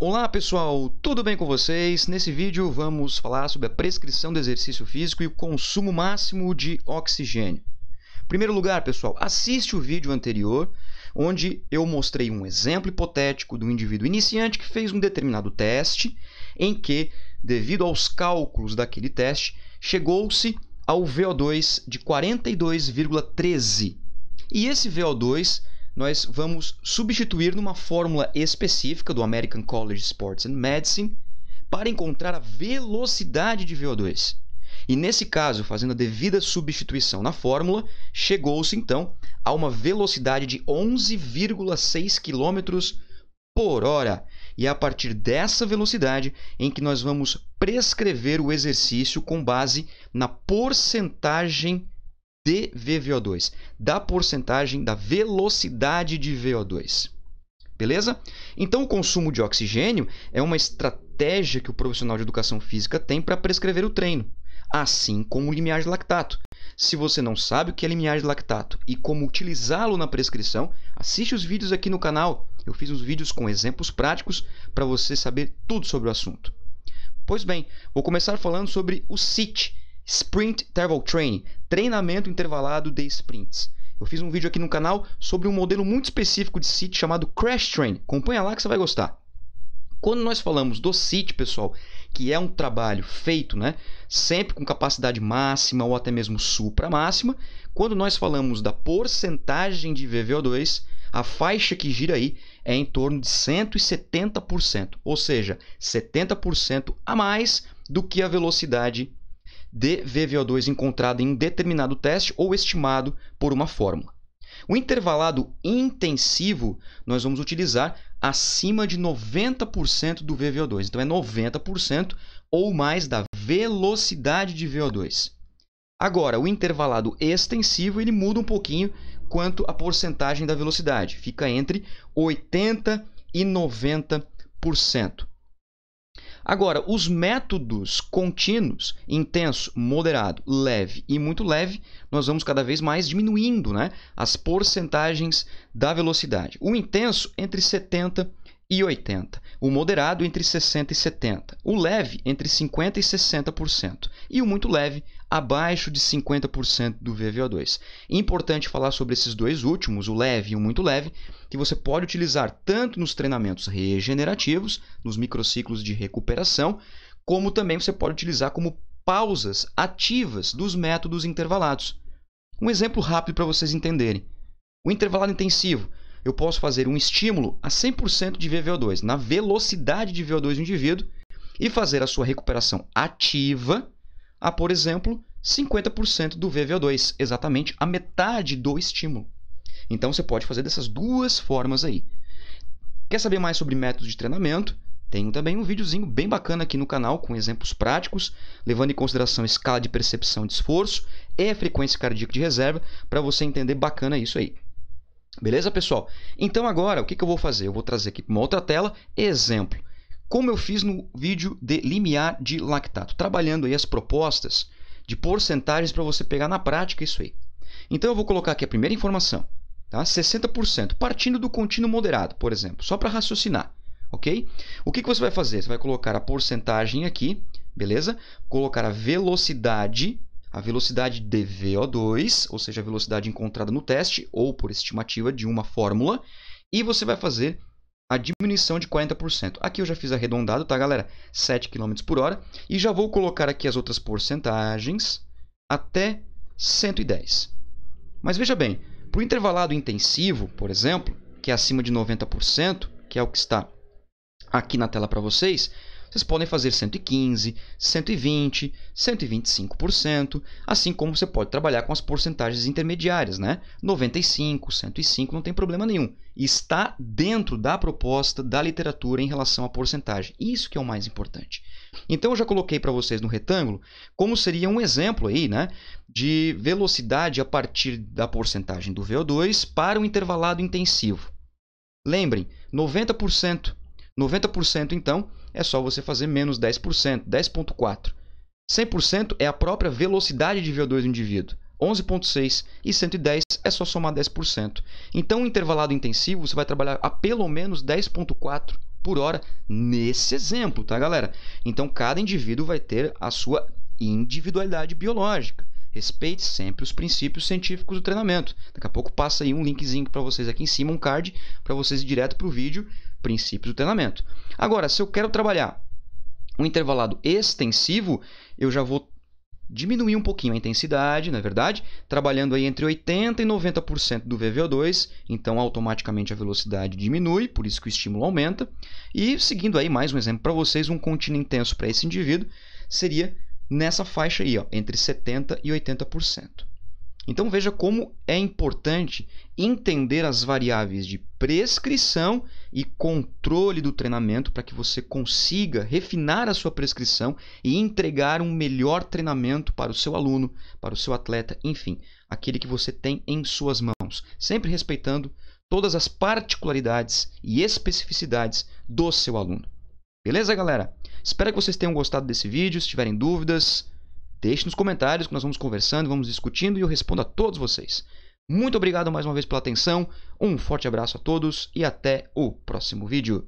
Olá pessoal, tudo bem com vocês? Nesse vídeo vamos falar sobre a prescrição do exercício físico e o consumo máximo de oxigênio. Em primeiro lugar, pessoal, assiste o vídeo anterior onde eu mostrei um exemplo hipotético de um indivíduo iniciante que fez um determinado teste em que, devido aos cálculos daquele teste, chegou-se ao VO2 de 42,13. E esse VO2 nós vamos substituir numa fórmula específica do American College Sports and Medicine para encontrar a velocidade de VO2. E nesse caso, fazendo a devida substituição na fórmula, chegou-se então a uma velocidade de 11,6 km por hora. E é a partir dessa velocidade em que nós vamos prescrever o exercício com base na porcentagem de VVO2, da porcentagem da velocidade de VO2. Beleza? Então, o consumo de oxigênio é uma estratégia que o profissional de educação física tem para prescrever o treino, assim como o limiar de lactato. Se você não sabe o que é limiar de lactato e como utilizá-lo na prescrição, assiste os vídeos aqui no canal. Eu fiz uns vídeos com exemplos práticos para você saber tudo sobre o assunto. Pois bem, vou começar falando sobre o CIT, Sprint Interval Training, treinamento intervalado de sprints. Eu fiz um vídeo aqui no canal sobre um modelo muito específico de SIT chamado Crash Train. Acompanha lá que você vai gostar. Quando nós falamos do SIT, pessoal, que é um trabalho feito, né, sempre com capacidade máxima ou até mesmo supra máxima, quando nós falamos da porcentagem de VVO2, a faixa que gira aí é em torno de 170%, ou seja, 70% a mais do que a velocidade de VVO2 encontrado em determinado teste ou estimado por uma fórmula. O intervalado intensivo nós vamos utilizar acima de 90% do VVO2. Então é 90% ou mais da velocidade de VO2. Agora, o intervalado extensivo ele muda um pouquinho quanto à porcentagem da velocidade, fica entre 80 e 90%. Agora, os métodos contínuos, intenso, moderado, leve e muito leve, nós vamos cada vez mais diminuindo né, as porcentagens da velocidade. O intenso entre 70% e 80%, o moderado entre 60% e 70%, o leve entre 50% e 60% e o muito leve abaixo de 50% do VVO2. Importante falar sobre esses dois últimos, o leve e o muito leve, que você pode utilizar tanto nos treinamentos regenerativos, nos microciclos de recuperação, como também você pode utilizar como pausas ativas dos métodos intervalados. Um exemplo rápido para vocês entenderem. O intervalado intensivo eu posso fazer um estímulo a 100% de VVO2, na velocidade de VO2 do indivíduo, e fazer a sua recuperação ativa a, por exemplo, 50% do VVO2, exatamente a metade do estímulo. Então você pode fazer dessas duas formas aí. Quer saber mais sobre métodos de treinamento? Tenho também um videozinho bem bacana aqui no canal com exemplos práticos, levando em consideração escala de percepção de esforço e frequência cardíaca de reserva, para você entender bacana isso aí. Beleza, pessoal? Então agora, o que, que eu vou fazer? Eu vou trazer aqui para uma outra tela, exemplo. Como eu fiz no vídeo de limiar de lactato, trabalhando aí as propostas de porcentagens para você pegar na prática isso aí. Então eu vou colocar aqui a primeira informação, tá? 60%, partindo do contínuo moderado, por exemplo, só para raciocinar, ok? O que, que você vai fazer? Você vai colocar a porcentagem aqui, beleza? Colocar a velocidade a velocidade de VO2, ou seja, a velocidade encontrada no teste, ou por estimativa de uma fórmula, e você vai fazer a diminuição de 40%. Aqui eu já fiz arredondado, tá, galera? 7 km por hora. E já vou colocar aqui as outras porcentagens até 110. Mas veja bem, para o intervalado intensivo, por exemplo, que é acima de 90%, que é o que está aqui na tela para vocês, vocês podem fazer 115, 120, 125%, assim como você pode trabalhar com as porcentagens intermediárias, né? 95, 105, não tem problema nenhum. Está dentro da proposta da literatura em relação à porcentagem. Isso que é o mais importante. Então eu já coloquei para vocês no retângulo como seria um exemplo aí, né, de velocidade a partir da porcentagem do VO2 para o intervalado intensivo. Lembrem, 90%, 90% então é só você fazer menos 10%, 10.4. 100% é a própria velocidade de VO2 do indivíduo. 11.6 e 110 é só somar 10%. Então, intervalado intensivo, você vai trabalhar a pelo menos 10.4 por hora nesse exemplo, tá, galera? Então, cada indivíduo vai ter a sua individualidade biológica. Respeite sempre os princípios científicos do treinamento. Daqui a pouco passa aí um linkzinho para vocês aqui em cima, um card, para vocês ir direto para o vídeo princípios do treinamento. Agora, se eu quero trabalhar um intervalado extensivo, eu já vou diminuir um pouquinho a intensidade, na é verdade, trabalhando aí entre 80 e 90% do VVO2, então automaticamente a velocidade diminui, por isso que o estímulo aumenta. E seguindo aí mais um exemplo para vocês, um contínuo intenso para esse indivíduo seria nessa faixa aí, ó, entre 70 e 80%. Então veja como é importante entender as variáveis de prescrição e controle do treinamento para que você consiga refinar a sua prescrição e entregar um melhor treinamento para o seu aluno, para o seu atleta, enfim, aquele que você tem em suas mãos, sempre respeitando todas as particularidades e especificidades do seu aluno. Beleza, galera? Espero que vocês tenham gostado desse vídeo. Se tiverem dúvidas, Deixe nos comentários que nós vamos conversando, vamos discutindo e eu respondo a todos vocês. Muito obrigado mais uma vez pela atenção, um forte abraço a todos e até o próximo vídeo.